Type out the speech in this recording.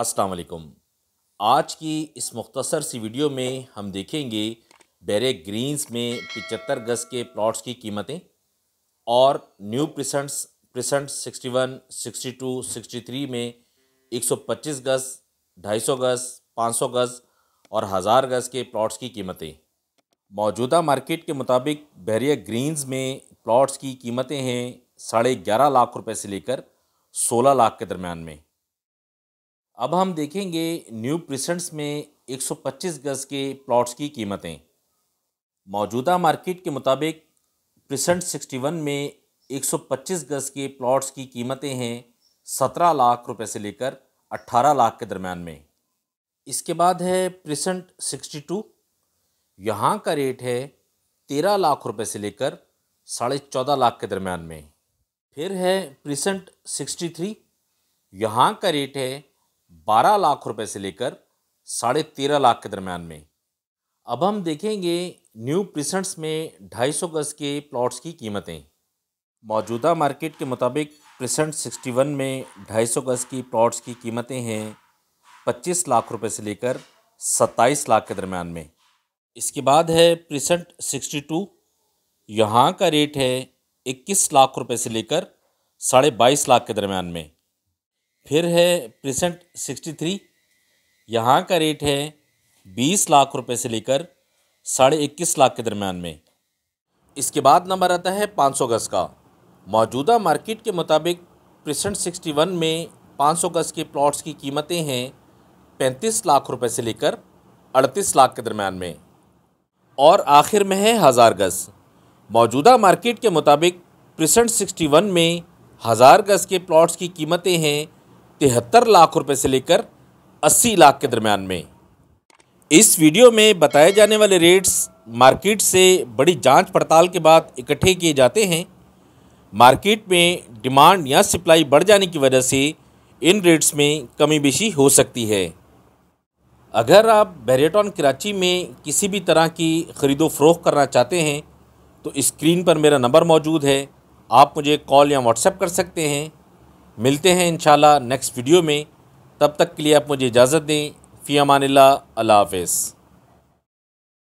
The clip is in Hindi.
अस्सलाम आज की इस मुख्तसर सी वीडियो में हम देखेंगे बेरे ग्रीन्स में पिचहत्तर गज़ के प्लॉट्स की कीमतें और new sixty one sixty two sixty three में एक सौ पच्चीस गज़ ढाई सौ गज़ पाँच सौ गज़ और हज़ार गज़ के प्लॉट्स की कीमतें मौजूदा मार्केट के मुताबिक बैरिया ग्रीन्स में प्लॉट्स की कीमतें हैं साढ़े ग्यारह लाख रुपए से लेकर सोलह लाख के दरमियान में अब हम देखेंगे न्यू प्रिसेंट्स में 125 गज के प्लॉट्स की कीमतें मौजूदा मार्केट के मुताबिक प्रिसेंट 61 में 125 गज के प्लॉट्स की कीमतें हैं 17 लाख रुपए से लेकर 18 लाख के दरमियान में इसके बाद है प्रिसेंट 62 यहाँ का रेट है 13 लाख रुपए से लेकर साढ़े चौदह लाख के दरमियान में फिर है प्रिसेंट 63 यहाँ का रेट है बारह लाख रुपए से लेकर साढ़े तेरह लाख के दरम्यान में अब हम देखेंगे न्यू प्रिसेंट्स में ढाई सौ गज़ के प्लॉट्स की कीमतें मौजूदा मार्केट के मुताबिक सिक्सटी वन में ढाई सौ गज़ की प्लॉट्स की कीमतें हैं पच्चीस लाख रुपए से लेकर सत्ताईस लाख के दरमियान में इसके बाद है सिक्सटी टू यहाँ का रेट है इक्कीस लाख रुपए से लेकर साढ़े बाईस लाख के दरमियान में फिर है प्रेसेंट सिक्सटी थ्री यहाँ का रेट है बीस लाख रुपए से लेकर साढ़े इक्कीस लाख के दरमियान में इसके बाद नंबर आता है पाँच सौ गज़ का मौजूदा मार्केट के मुताबिक प्रेसेंट सिक्सटी वन में पाँच सौ गज़ के प्लॉट्स की कीमतें हैं पैंतीस लाख रुपए से लेकर अड़तीस लाख के दरमियान में और आखिर में है हज़ार गज़ मौजूदा मार्केट के मुताबिक प्रेसेंट सिक्सटी वन में हज़ार गज़ के प्लॉट्स की कीमतें हैं तिहत्तर लाख रुपए से लेकर 80 लाख के दरमियान में इस वीडियो में बताए जाने वाले रेट्स मार्केट से बड़ी जांच पड़ताल के बाद इकट्ठे किए जाते हैं मार्केट में डिमांड या सप्लाई बढ़ जाने की वजह से इन रेट्स में कमी बेशी हो सकती है अगर आप बैरेटॉन कराची में किसी भी तरह की ख़रीदो फरोख करना चाहते हैं तो स्क्रीन पर मेरा नंबर मौजूद है आप मुझे कॉल या व्हाट्सएप कर सकते हैं मिलते हैं इन नेक्स्ट वीडियो में तब तक के लिए आप मुझे इजाज़त दें फ़ी अमान अल्लाह हाफिज़